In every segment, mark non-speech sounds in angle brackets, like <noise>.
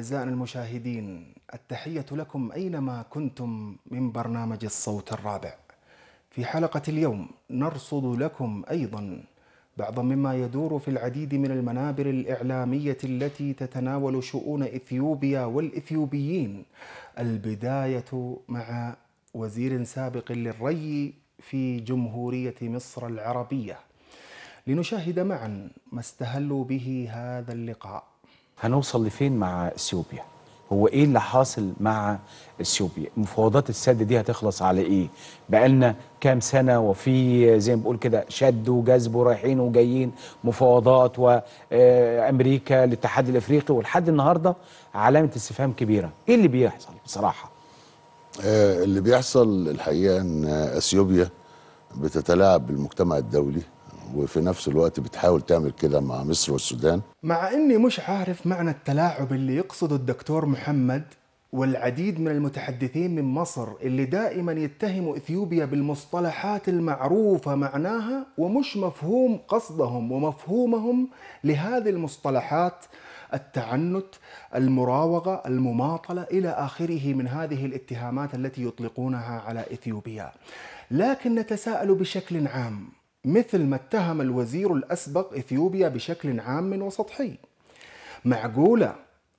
أعزائنا المشاهدين التحية لكم أينما كنتم من برنامج الصوت الرابع في حلقة اليوم نرصد لكم أيضا بعض مما يدور في العديد من المنابر الإعلامية التي تتناول شؤون إثيوبيا والإثيوبيين البداية مع وزير سابق للري في جمهورية مصر العربية لنشاهد معا ما استهلوا به هذا اللقاء هنوصل لفين مع اثيوبيا هو ايه اللي حاصل مع اثيوبيا مفاوضات السد دي هتخلص على ايه بقالنا كام سنه وفي زي ما بقول كده شد وجذب ورايحين وجايين مفاوضات وامريكا آه، الاتحاد الافريقي ولحد النهارده علامه استفهام كبيره ايه اللي بيحصل بصراحه آه، اللي بيحصل الحقيقه ان اثيوبيا بتتلاعب بالمجتمع الدولي وفي نفس الوقت بتحاول تعمل كده مع مصر والسودان مع اني مش عارف معنى التلاعب اللي يقصده الدكتور محمد والعديد من المتحدثين من مصر اللي دائما يتهموا اثيوبيا بالمصطلحات المعروفه معناها ومش مفهوم قصدهم ومفهومهم لهذه المصطلحات التعنت، المراوغه، المماطله الى اخره من هذه الاتهامات التي يطلقونها على اثيوبيا. لكن نتساءل بشكل عام مثل ما اتهم الوزير الأسبق إثيوبيا بشكل عام وسطحي معقولة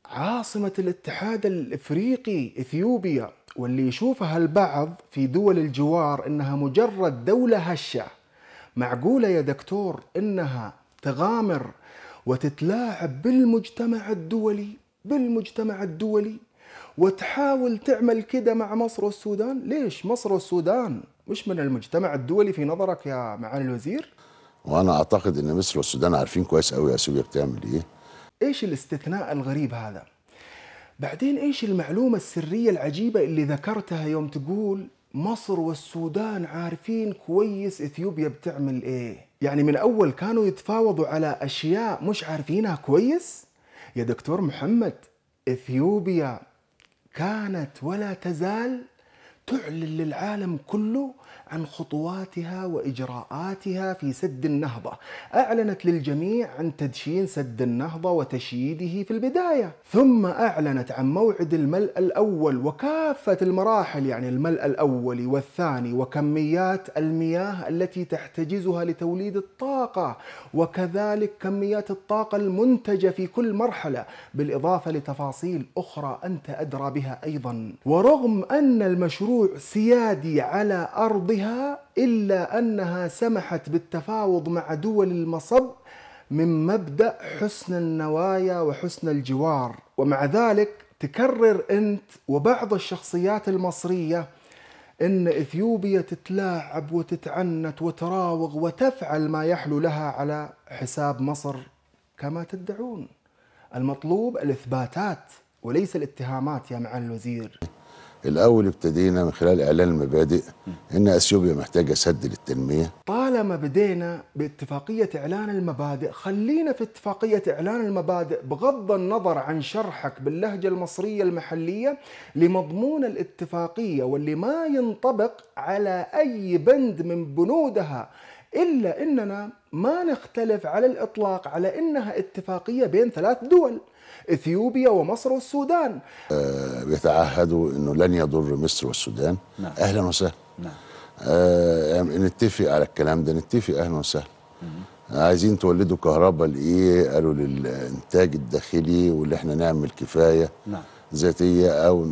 عاصمة الاتحاد الإفريقي إثيوبيا واللي يشوفها البعض في دول الجوار إنها مجرد دولة هشة معقولة يا دكتور إنها تغامر وتتلاعب بالمجتمع الدولي بالمجتمع الدولي وتحاول تعمل كده مع مصر والسودان ليش مصر والسودان مش من المجتمع الدولي في نظرك يا معالي الوزير؟ وانا اعتقد ان مصر والسودان عارفين كويس قوي اثيوبيا بتعمل ايه ايش الاستثناء الغريب هذا بعدين ايش المعلومه السريه العجيبه اللي ذكرتها يوم تقول مصر والسودان عارفين كويس اثيوبيا بتعمل ايه يعني من اول كانوا يتفاوضوا على اشياء مش عارفينها كويس يا دكتور محمد اثيوبيا كانت ولا تزال تعلن للعالم كله عن خطواتها واجراءاتها في سد النهضه، اعلنت للجميع عن تدشين سد النهضه وتشييده في البدايه، ثم اعلنت عن موعد الملء الاول وكافه المراحل يعني الملء الاول والثاني وكميات المياه التي تحتجزها لتوليد الطاقه، وكذلك كميات الطاقه المنتجه في كل مرحله، بالاضافه لتفاصيل اخرى انت ادرى بها ايضا، ورغم ان المشروع سيادي على ارضها بها إلا أنها سمحت بالتفاوض مع دول المصب من مبدأ حسن النوايا وحسن الجوار ومع ذلك تكرر أنت وبعض الشخصيات المصرية أن إثيوبيا تتلاعب وتتعنت وتراوغ وتفعل ما يحلو لها على حساب مصر كما تدعون المطلوب الإثباتات وليس الاتهامات يا معالي الوزير الاول ابتدينا من خلال اعلان المبادئ ان اثيوبيا محتاجه سد للتنميه طالما بدينا باتفاقيه اعلان المبادئ خلينا في اتفاقيه اعلان المبادئ بغض النظر عن شرحك باللهجه المصريه المحليه لمضمون الاتفاقيه واللي ما ينطبق على اي بند من بنودها الا اننا ما نختلف على الاطلاق على انها اتفاقيه بين ثلاث دول إثيوبيا ومصر والسودان آه بيتعهدوا أنه لن يضر مصر والسودان نعم. أهلا وسهلا نعم. آه يعني نتفق على الكلام ده نتفق أهلا وسهلا عايزين تولدوا كهرباء لإيه قالوا للإنتاج الداخلي واللي احنا نعمل كفاية نعم. ذاتية أو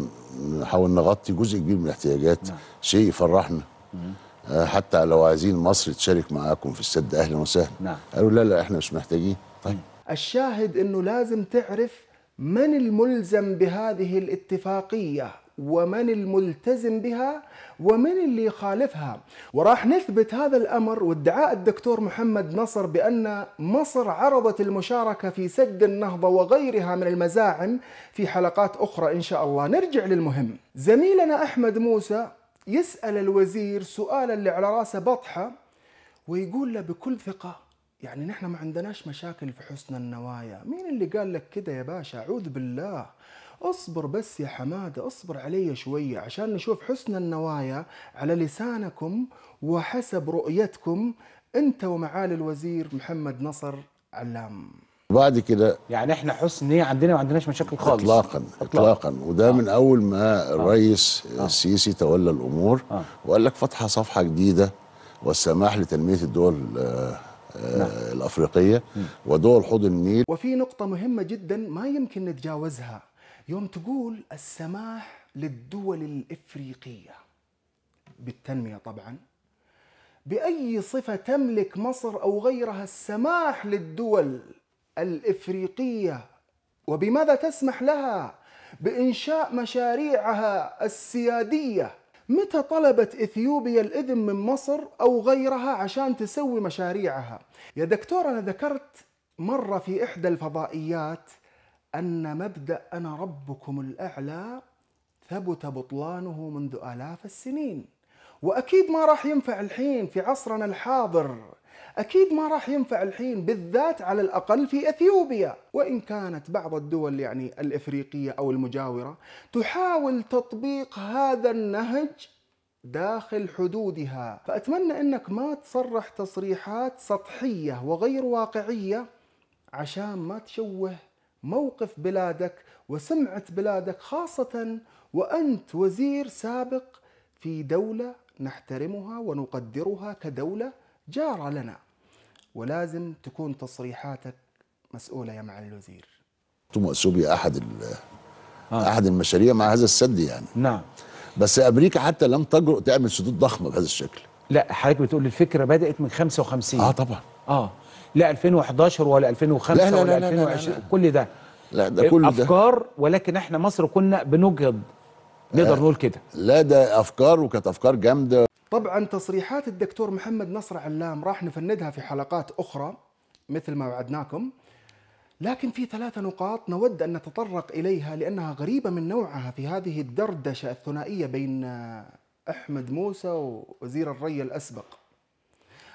نحاول نغطي جزء كبير من الاحتياجات نعم. شيء يفرحنا مم. آه، حتى لو عايزين مصر تشارك معاكم في السد اهلا وسهلا نعم. قالوا لا لا احنا مش محتاجين طيب الشاهد انه لازم تعرف من الملزم بهذه الاتفاقيه ومن الملتزم بها ومن اللي يخالفها وراح نثبت هذا الأمر وادعاء الدكتور محمد نصر بأن مصر عرضت المشاركة في سد النهضة وغيرها من المزاعم في حلقات أخرى إن شاء الله نرجع للمهم زميلنا أحمد موسى يسأل الوزير سؤالا اللي على راسه بطحة ويقول له بكل ثقة يعني نحن ما عندناش مشاكل في حسن النوايا مين اللي قال لك كده يا باشا اعوذ بالله اصبر بس يا حمادة اصبر علي شوية عشان نشوف حسن النوايا على لسانكم وحسب رؤيتكم انت ومعالي الوزير محمد نصر علام بعد كده يعني احنا حسن نيه عندنا ما عندناش مشاكل خالص اطلاقا اطلاقا, إطلاقاً. وده آه. من اول ما آه. الرئيس آه. السيسي تولى الامور آه. وقال لك فتح صفحه جديده والسماح لتنميه الدول آه نعم. آه، الأفريقية ودول حوض النيل وفي نقطة مهمة جدا ما يمكن نتجاوزها يوم تقول السماح للدول الإفريقية بالتنمية طبعا بأي صفة تملك مصر أو غيرها السماح للدول الإفريقية وبماذا تسمح لها بإنشاء مشاريعها السيادية متى طلبت إثيوبيا الإذن من مصر أو غيرها عشان تسوي مشاريعها يا دكتور أنا ذكرت مرة في إحدى الفضائيات أن مبدأ أنا ربكم الأعلى ثبت بطلانه منذ آلاف السنين وأكيد ما راح ينفع الحين في عصرنا الحاضر أكيد ما راح ينفع الحين بالذات على الأقل في أثيوبيا وإن كانت بعض الدول يعني الإفريقية أو المجاورة تحاول تطبيق هذا النهج داخل حدودها فأتمنى أنك ما تصرح تصريحات سطحية وغير واقعية عشان ما تشوه موقف بلادك وسمعة بلادك خاصة وأنت وزير سابق في دولة نحترمها ونقدرها كدولة جارة لنا ولازم تكون تصريحاتك مسؤوله يا معالي الوزير. مأسوبي احد آه. احد المشاريع مع هذا السد يعني. نعم. بس امريكا حتى لم تجرؤ تعمل سدود ضخمه بهذا الشكل. لا حضرتك بتقول الفكره بدات من 55 اه طبعا. اه لا 2011 ولا 2005 لا لا لا ولا 2020 كل ده لا ده كل ده افكار ولكن احنا مصر كنا بنجهض نقدر آه. نقول كده لا ده افكار وكانت افكار جامده طبعا تصريحات الدكتور محمد نصر علام راح نفندها في حلقات أخرى مثل ما وعدناكم لكن في ثلاث نقاط نود أن نتطرق إليها لأنها غريبة من نوعها في هذه الدردشة الثنائية بين أحمد موسى ووزير الري الأسبق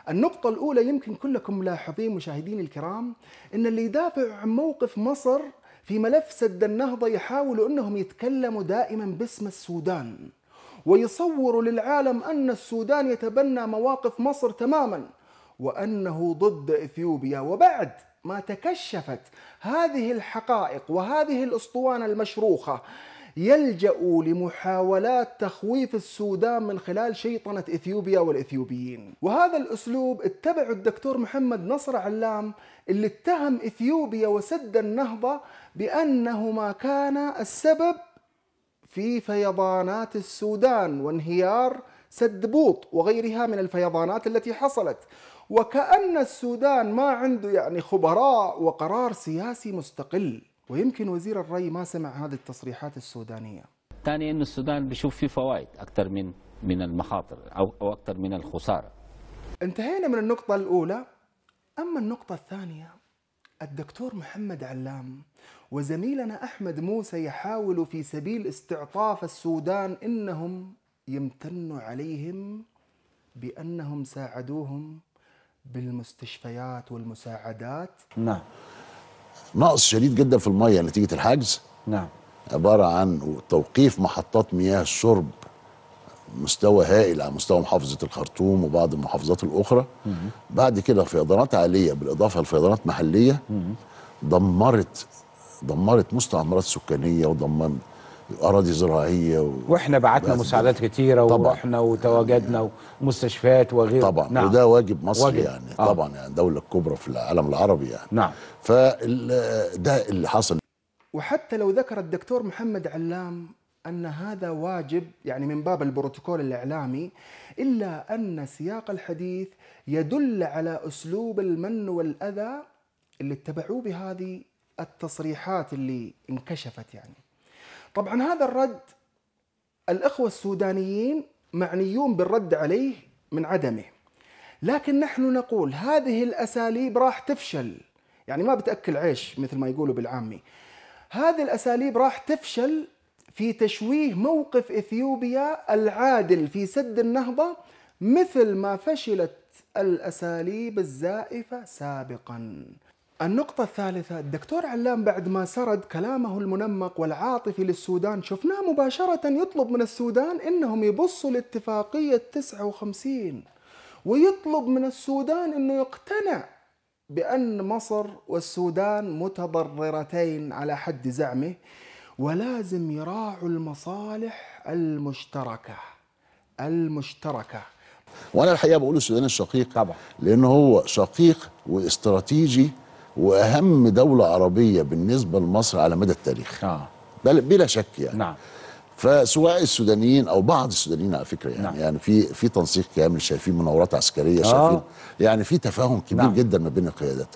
النقطة الأولى يمكن كلكم ملاحظين مشاهدين الكرام أن اللي يدافع عن موقف مصر في ملف سد النهضة يحاولوا أنهم يتكلموا دائما باسم السودان ويصور للعالم أن السودان يتبنى مواقف مصر تماما وأنه ضد إثيوبيا وبعد ما تكشفت هذه الحقائق وهذه الأسطوانة المشروخة يلجأ لمحاولات تخويف السودان من خلال شيطنة إثيوبيا والإثيوبيين وهذا الأسلوب اتبعه الدكتور محمد نصر علام اللي اتهم إثيوبيا وسد النهضة بأنهما كان السبب في فيضانات السودان وانهيار سد بوط وغيرها من الفيضانات التي حصلت وكأن السودان ما عنده يعني خبراء وقرار سياسي مستقل ويمكن وزير الري ما سمع هذه التصريحات السودانية ثاني أن السودان بيشوف فيه فوائد أكثر من من المخاطر أو, أو أكثر من الخسارة انتهينا من النقطة الأولى أما النقطة الثانية الدكتور محمد علام وزميلنا أحمد موسى يحاول في سبيل استعطاف السودان إنهم يمتن عليهم بأنهم ساعدوهم بالمستشفيات والمساعدات نعم نقص شديد جدا في المية نتيجة الحجز نعم عبارة عن توقيف محطات مياه الشرب مستوى هائل على مستوى محافظة الخرطوم وبعض المحافظات الأخرى مم. بعد كده فيضانات عالية بالإضافة لفيضانات محلية مم. دمرت دمرت مستعمرات سكانيه ودمرت اراضي زراعيه و... واحنا بعتنا مساعدات كتيره طبعًا. ورحنا وتواجدنا ومستشفيات وغيره طبعا نعم. وده واجب مصري واجب. يعني آه. طبعا يعني دوله كبرى في العالم العربي يعني نعم فده اللي حصل وحتى لو ذكر الدكتور محمد علام ان هذا واجب يعني من باب البروتوكول الاعلامي الا ان سياق الحديث يدل على اسلوب المن والاذى اللي اتبعوه بهذه التصريحات اللي انكشفت يعني طبعا هذا الرد الأخوة السودانيين معنيون بالرد عليه من عدمه لكن نحن نقول هذه الأساليب راح تفشل يعني ما بتأكل عيش مثل ما يقولوا بالعامي هذه الأساليب راح تفشل في تشويه موقف إثيوبيا العادل في سد النهضة مثل ما فشلت الأساليب الزائفة سابقاً النقطة الثالثة الدكتور علام بعد ما سرد كلامه المنمق والعاطفي للسودان شفناه مباشرة يطلب من السودان انهم يبصوا لاتفاقية 59 ويطلب من السودان انه يقتنع بأن مصر والسودان متضررتين على حد زعمه ولازم يراعوا المصالح المشتركة المشتركة وأنا الحقيقة بقول السودان الشقيق طبعا لأنه هو شقيق واستراتيجي واهم دوله عربيه بالنسبه لمصر على مدى التاريخ آه. بلا شك يعني نعم فسواء السودانيين او بعض السودانيين على فكره يعني نعم. يعني في في تنسيق كامل شايفين مناورات عسكريه آه. شايفين يعني في تفاهم كبير نعم. جدا ما بين القيادات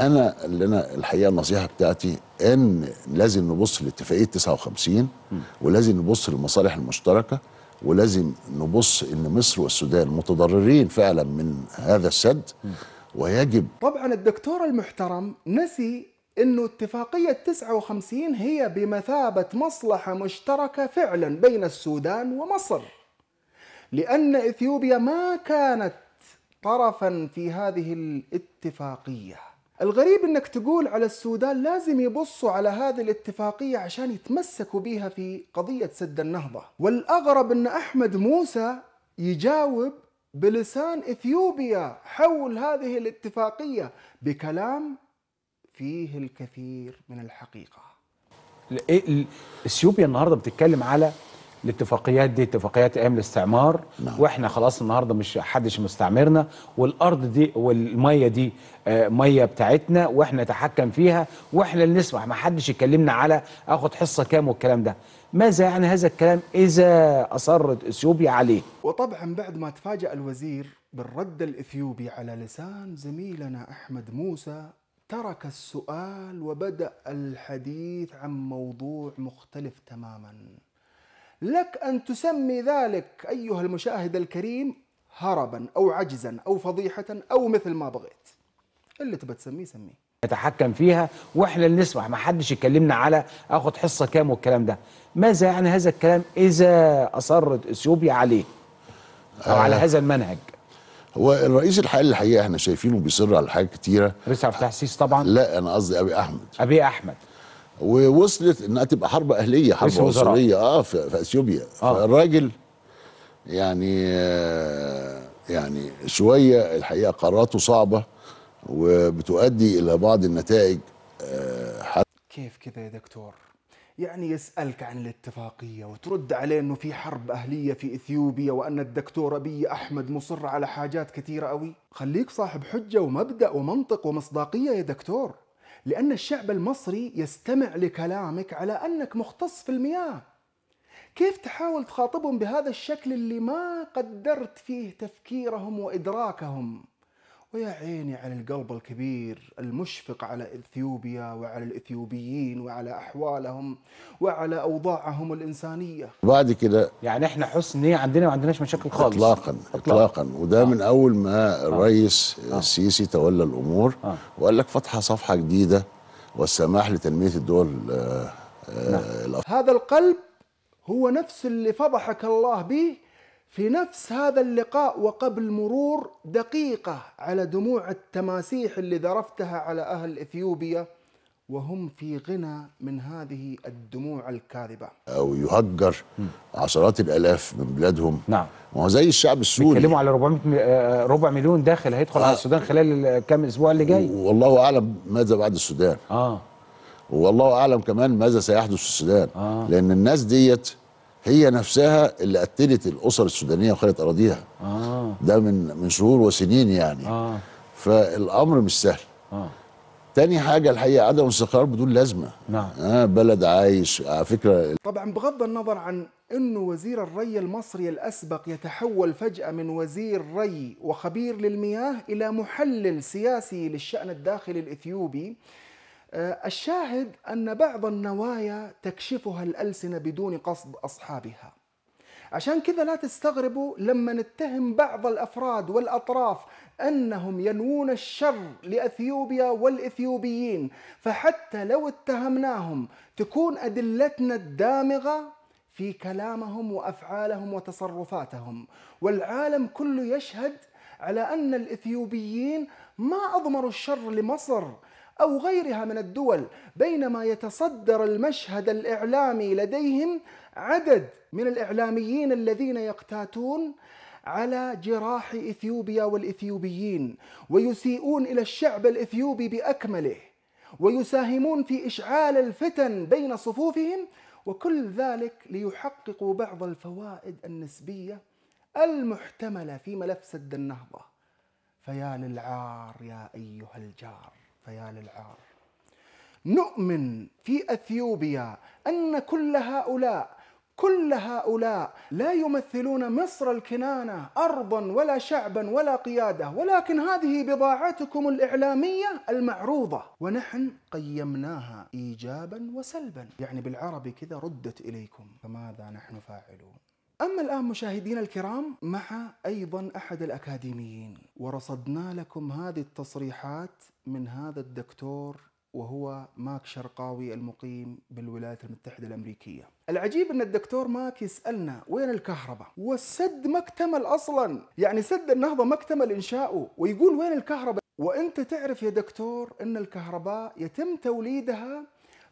انا اللي انا الحقيقه النصيحه بتاعتي ان لازم نبص لاتفاقيه 59 م. ولازم نبص للمصالح المشتركه ولازم نبص ان مصر والسودان متضررين فعلا من هذا السد م. ويجب طبعا الدكتور المحترم نسي انه اتفاقية 59 هي بمثابة مصلحة مشتركة فعلا بين السودان ومصر لأن إثيوبيا ما كانت طرفا في هذه الاتفاقية الغريب انك تقول على السودان لازم يبصوا على هذه الاتفاقية عشان يتمسكوا بها في قضية سد النهضة والأغرب ان أحمد موسى يجاوب بلسان اثيوبيا حول هذه الاتفاقيه بكلام فيه الكثير من الحقيقه. إيه، اثيوبيا النهارده بتتكلم على الاتفاقيات دي اتفاقيات ايام الاستعمار نعم. واحنا خلاص النهارده مش حدش مستعمرنا والارض دي والميه دي آه، ميه بتاعتنا واحنا نتحكم فيها واحنا اللي نسمح ما حدش يكلمنا على اخد حصه كام والكلام ده ماذا يعني هذا الكلام اذا اصرت اثيوبيا عليه وطبعا بعد ما تفاجأ الوزير بالرد الاثيوبي على لسان زميلنا احمد موسى ترك السؤال وبدأ الحديث عن موضوع مختلف تماما لك أن تسمي ذلك أيها المشاهد الكريم هربا أو عجزا أو فضيحة أو مثل ما بغيت اللي تبى تسميه سميه نتحكم فيها واحنا اللي نسمح ما حدش يكلمنا على اخد حصه كام والكلام ده ماذا يعني هذا الكلام اذا اصرت اثيوبيا عليه او آه على هذا المنهج هو الرئيس الحقيقي الحقيقه احنا شايفينه بيصر على حاجات كتيره رئيس عبد السيسي طبعا لا انا قصدي ابي احمد ابي احمد ووصلت انها تبقى حرب اهليه حرب عنصريه اه في, في اثيوبيا آه. فالراجل يعني آه، يعني شويه الحقيقه قراراته صعبه وبتؤدي الى بعض النتائج آه، حتى كيف كذا يا دكتور؟ يعني يسألك عن الاتفاقية وترد عليه أنه في حرب أهلية في إثيوبيا وأن الدكتور ابي أحمد مصر على حاجات كثيرة قوي؟ خليك صاحب حجة ومبدأ ومنطق ومصداقية يا دكتور لأن الشعب المصري يستمع لكلامك على أنك مختص في المياه كيف تحاول تخاطبهم بهذا الشكل اللي ما قدرت فيه تفكيرهم وإدراكهم ويا عيني على القلب الكبير المشفق على اثيوبيا وعلى الاثيوبيين وعلى احوالهم وعلى اوضاعهم الانسانيه. بعد كده يعني احنا حسن نيه عندنا ما عندناش مشاكل خالص. اطلاقا اطلاقا, إطلاقاً. وده آه. من اول ما آه. الرئيس آه. السيسي تولى الامور آه. وقال لك فتح صفحه جديده والسماح لتنميه الدول آه, آه، نعم. آه هذا القلب هو نفس اللي فضحك الله به في نفس هذا اللقاء وقبل مرور دقيقة على دموع التماسيح اللي ذرفتها على أهل إثيوبيا وهم في غنى من هذه الدموع الكاذبة أو يهجر عشرات الآلاف من بلادهم نعم ما هو زي الشعب السوري بيتكلموا على 400 آه، ربع مليون داخل هيدخل آه. على السودان خلال كام أسبوع اللي جاي والله أعلم ماذا بعد السودان آه والله أعلم كمان ماذا سيحدث في السودان آه. لأن الناس ديت هي نفسها اللي قتلت الاسر السودانيه وخلت اراضيها آه. ده من من شهور وسنين يعني آه. فالامر مش سهل آه. تاني حاجه الحقيقه عدم استقرار بدون لازمه نعم آه بلد عايش على فكره طبعا بغض النظر عن انه وزير الري المصري الاسبق يتحول فجاه من وزير ري وخبير للمياه الى محلل سياسي للشان الداخلي الاثيوبي آه، الشاهد أن بعض النوايا تكشفها الألسنة بدون قصد أصحابها عشان كذا لا تستغربوا لما نتهم بعض الأفراد والأطراف أنهم ينوون الشر لأثيوبيا والإثيوبيين فحتى لو اتهمناهم تكون أدلتنا الدامغة في كلامهم وأفعالهم وتصرفاتهم والعالم كله يشهد على أن الإثيوبيين ما أضمروا الشر لمصر أو غيرها من الدول بينما يتصدر المشهد الإعلامي لديهم عدد من الإعلاميين الذين يقتاتون على جراح إثيوبيا والإثيوبيين ويسيئون إلى الشعب الإثيوبي بأكمله ويساهمون في إشعال الفتن بين صفوفهم وكل ذلك ليحققوا بعض الفوائد النسبية المحتملة في ملف سد النهضة فيا للعار يا أيها الجار فيا للعار نؤمن في اثيوبيا ان كل هؤلاء كل هؤلاء لا يمثلون مصر الكنانه ارضا ولا شعبا ولا قياده ولكن هذه بضاعتكم الاعلاميه المعروضه ونحن قيمناها ايجابا وسلبا يعني بالعربي كذا ردت اليكم فماذا نحن فاعلون أما الآن مشاهدينا الكرام مع أيضا أحد الأكاديميين ورصدنا لكم هذه التصريحات من هذا الدكتور وهو ماك شرقاوي المقيم بالولايات المتحدة الأمريكية العجيب أن الدكتور ماك يسألنا وين الكهرباء والسد ما اكتمل أصلا يعني سد النهضة ما اكتمل إنشاؤه ويقول وين الكهرباء وانت تعرف يا دكتور ان الكهرباء يتم توليدها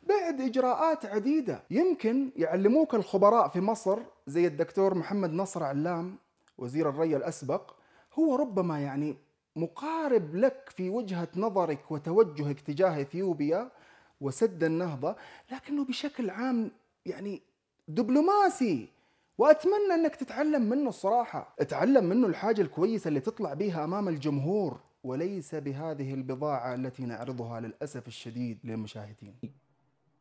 بعد اجراءات عديده يمكن يعلموك الخبراء في مصر زي الدكتور محمد نصر علام وزير الري الاسبق هو ربما يعني مقارب لك في وجهه نظرك وتوجهك تجاه اثيوبيا وسد النهضه لكنه بشكل عام يعني دبلوماسي واتمنى انك تتعلم منه الصراحه اتعلم منه الحاجه الكويسه اللي تطلع بها امام الجمهور وليس بهذه البضاعه التي نعرضها للاسف الشديد للمشاهدين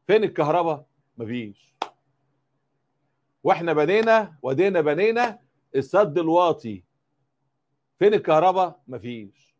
فين الكهرباء مفيش واحنا بنينا ودينا بنينا السد الواطي فين الكهرباء مفيش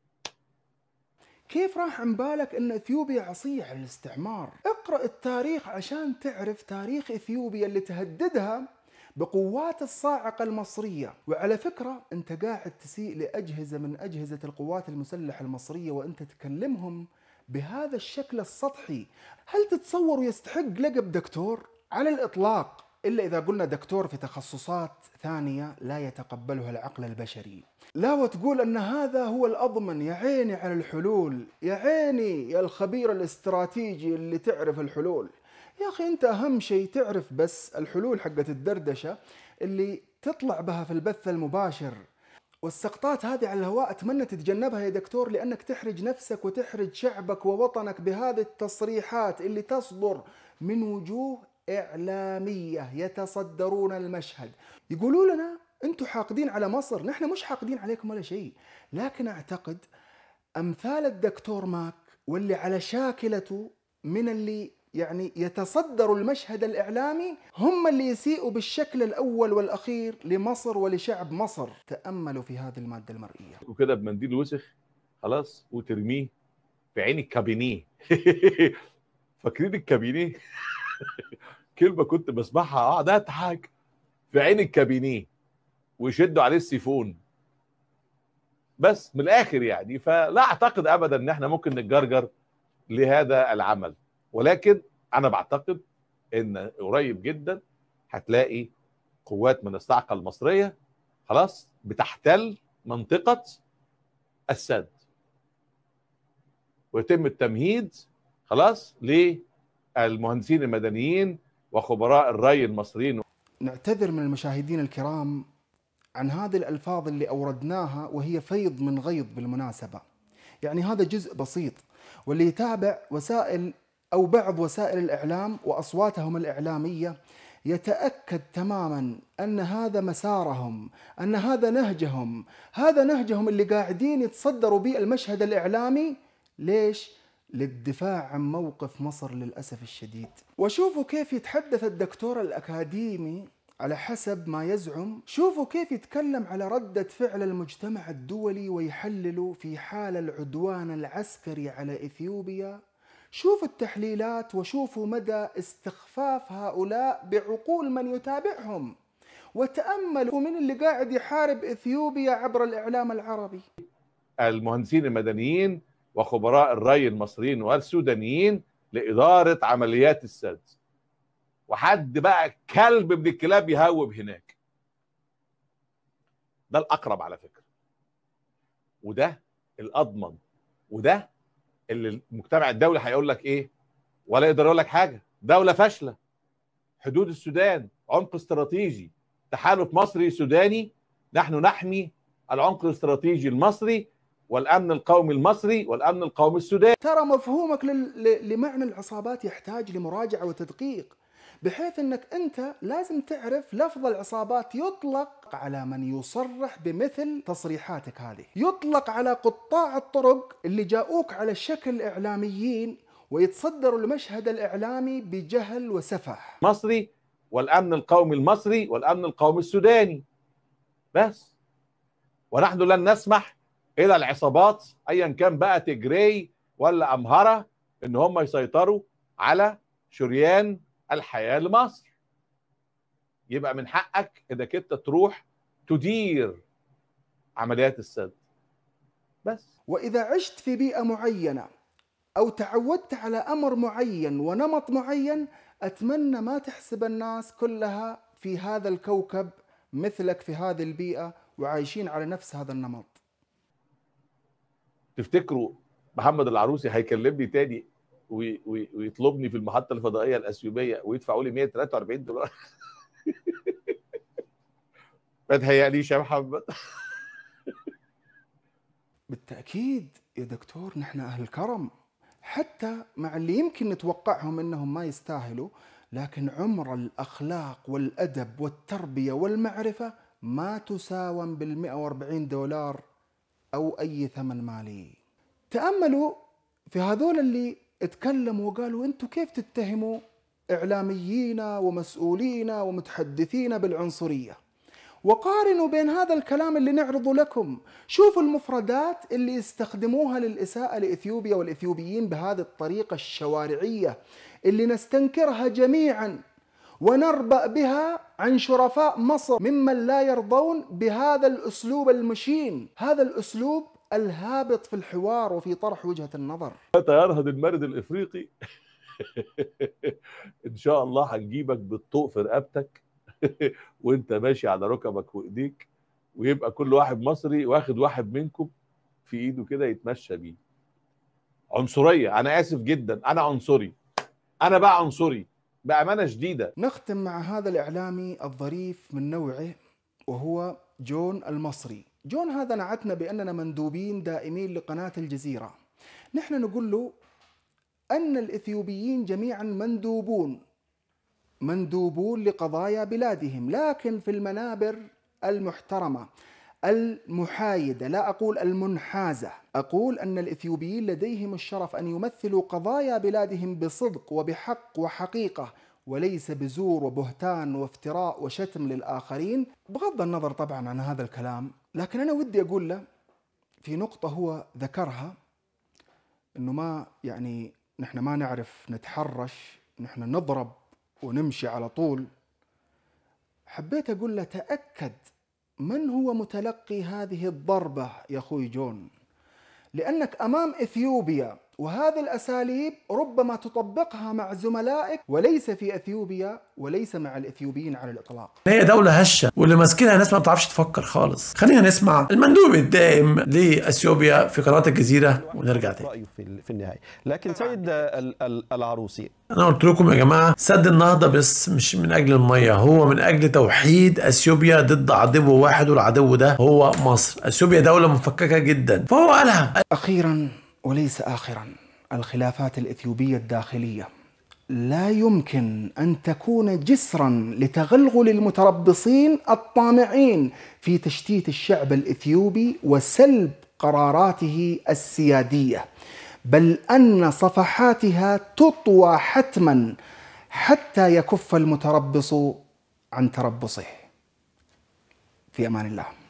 كيف راح عن بالك ان اثيوبيا عصيه على الاستعمار اقرا التاريخ عشان تعرف تاريخ اثيوبيا اللي تهددها بقوات الصاعقة المصرية وعلى فكرة أنت قاعد تسيء لأجهزة من أجهزة القوات المسلحة المصرية وأنت تكلمهم بهذا الشكل السطحي هل تتصوروا يستحق لقب دكتور على الإطلاق إلا إذا قلنا دكتور في تخصصات ثانية لا يتقبلها العقل البشري لا وتقول أن هذا هو الأضمن يا عيني على الحلول يا عيني يا الخبير الاستراتيجي اللي تعرف الحلول يا أخي أنت أهم شيء تعرف بس الحلول حقت الدردشة اللي تطلع بها في البث المباشر والسقطات هذه على الهواء اتمنى تتجنبها يا دكتور لانك تحرج نفسك وتحرج شعبك ووطنك بهذه التصريحات اللي تصدر من وجوه اعلاميه يتصدرون المشهد يقولوا لنا انتم حاقدين على مصر نحن مش حاقدين عليكم ولا شيء لكن اعتقد امثال الدكتور ماك واللي على شاكلته من اللي يعني يتصدروا المشهد الإعلامي هم اللي يسيئوا بالشكل الأول والأخير لمصر ولشعب مصر تأملوا في هذه المادة المرئية وكده بمنديل وسخ خلاص وترميه في عين الكابينيه <laughs> فاكرين الكابينيه <laughs> كلمة كنت بسمعها اقعد آه، اضحك في عين الكابينيه ويشدوا عليه السيفون بس من الاخر يعني فلا اعتقد ابدا ان احنا ممكن نتجرجر لهذا العمل ولكن انا بعتقد ان قريب جدا هتلاقي قوات من الصاعقه المصريه خلاص بتحتل منطقه السد ويتم التمهيد خلاص للمهندسين المدنيين وخبراء الري المصريين نعتذر من المشاهدين الكرام عن هذه الألفاظ اللي أوردناها وهي فيض من غيض بالمناسبة يعني هذا جزء بسيط واللي يتابع وسائل أو بعض وسائل الإعلام وأصواتهم الإعلامية يتأكد تماما أن هذا مسارهم أن هذا نهجهم هذا نهجهم اللي قاعدين يتصدروا به المشهد الإعلامي ليش؟ للدفاع عن موقف مصر للأسف الشديد وشوفوا كيف يتحدث الدكتور الأكاديمي على حسب ما يزعم شوفوا كيف يتكلم على ردة فعل المجتمع الدولي ويحلل في حال العدوان العسكري على إثيوبيا شوفوا التحليلات وشوفوا مدى استخفاف هؤلاء بعقول من يتابعهم وتأملوا من اللي قاعد يحارب إثيوبيا عبر الإعلام العربي المهندسين المدنيين وخبراء الري المصريين والسودانيين لإدارة عمليات السد وحد بقى كلب من الكلاب يهوب هناك ده الأقرب على فكرة وده الأضمن وده اللي المجتمع الدولي هيقول لك ايه ولا يقدر يقول لك حاجه دوله فاشله حدود السودان عمق استراتيجي تحالف مصري سوداني نحن نحمي العمق الاستراتيجي المصري والامن القومي المصري والامن القومي السوداني ترى مفهومك لل... لمعنى العصابات يحتاج لمراجعه وتدقيق بحيث انك انت لازم تعرف لفظ العصابات يطلق على من يصرح بمثل تصريحاتك هذه يطلق على قطاع الطرق اللي جاءوك على شكل اعلاميين ويتصدروا المشهد الاعلامي بجهل وسفه مصري والامن القومي المصري والامن القومي السوداني بس ونحن لن نسمح الى العصابات ايا كان بقى تجري ولا امهره ان هم يسيطروا على شريان الحياه لمصر يبقى من حقك انك انت تروح تدير عمليات السد بس واذا عشت في بيئه معينه او تعودت على امر معين ونمط معين اتمنى ما تحسب الناس كلها في هذا الكوكب مثلك في هذه البيئه وعايشين على نفس هذا النمط تفتكروا محمد العروسي هيكلمني تاني ويطلبني في المحطه الفضائيه الاثيوبيه ويدفعوا لي 143 دولار <laughs> ما تهيأليش يا محمد بالتاكيد يا دكتور نحن اهل كرم حتى مع اللي يمكن نتوقعهم انهم ما يستاهلوا لكن عمر الاخلاق والادب والتربيه والمعرفه ما تساوم بال 140 دولار او اي ثمن مالي. تاملوا في هذول اللي اتكلموا وقالوا انتم كيف تتهموا اعلاميينا ومسؤولينا ومتحدثينا بالعنصريه وقارنوا بين هذا الكلام اللي نعرضه لكم شوفوا المفردات اللي استخدموها للإساءة لإثيوبيا والإثيوبيين بهذه الطريقة الشوارعية اللي نستنكرها جميعا ونربأ بها عن شرفاء مصر ممن لا يرضون بهذا الأسلوب المشين هذا الأسلوب الهابط في الحوار وفي طرح وجهه النظر متى ينهض المرد الافريقي <laughs> ان شاء الله هنجيبك بالطوق في رقبتك <laughs> وانت ماشي على ركبك وايديك ويبقى كل واحد مصري واخد واحد منكم في ايده كده يتمشى بيه عنصريه انا اسف جدا انا عنصري انا بقى عنصري بامانه شديده نختم مع هذا الاعلامي الظريف من نوعه وهو جون المصري جون هذا نعتنا بأننا مندوبين دائمين لقناة الجزيرة نحن نقول له أن الإثيوبيين جميعا مندوبون مندوبون لقضايا بلادهم لكن في المنابر المحترمة المحايدة لا أقول المنحازة أقول أن الإثيوبيين لديهم الشرف أن يمثلوا قضايا بلادهم بصدق وبحق وحقيقة وليس بزور وبهتان وافتراء وشتم للآخرين بغض النظر طبعا عن هذا الكلام لكن أنا ودي أقول له في نقطة هو ذكرها أنه ما يعني نحن ما نعرف نتحرش نحن نضرب ونمشي على طول حبيت أقول له تأكد من هو متلقي هذه الضربة يا أخوي جون لأنك أمام إثيوبيا وهذه الأساليب ربما تطبقها مع زملائك وليس في أثيوبيا وليس مع الإثيوبيين على الإطلاق هي دولة هشة واللي ماسكينها ناس ما بتعرفش تفكر خالص خلينا نسمع المندوب الدائم لأثيوبيا في قناة الجزيرة ونرجع تاني رأيه في النهاية لكن سيد العروسي انا قلت لكم يا جماعه سد النهضه بس مش من اجل الميه هو من اجل توحيد اثيوبيا ضد عدو واحد والعدو ده هو مصر اثيوبيا دوله مفككه جدا فهو قالها اخيرا وليس آخرا الخلافات الإثيوبية الداخلية لا يمكن أن تكون جسرا لتغلغل المتربصين الطامعين في تشتيت الشعب الإثيوبي وسلب قراراته السيادية بل أن صفحاتها تطوى حتما حتى يكف المتربص عن تربصه في امان الله